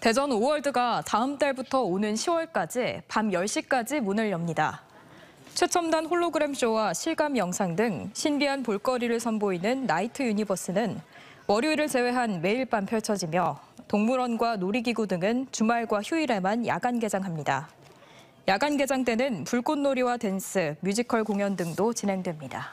대전 오월드가 다음 달부터 오는 10월까지 밤 10시까지 문을 엽니다. 최첨단 홀로그램 쇼와 실감 영상 등 신비한 볼거리를 선보이는 나이트 유니버스는 월요일을 제외한 매일 밤 펼쳐지며 동물원과 놀이기구 등은 주말과 휴일에만 야간 개장합니다. 야간 개장 때는 불꽃놀이와 댄스, 뮤지컬 공연 등도 진행됩니다.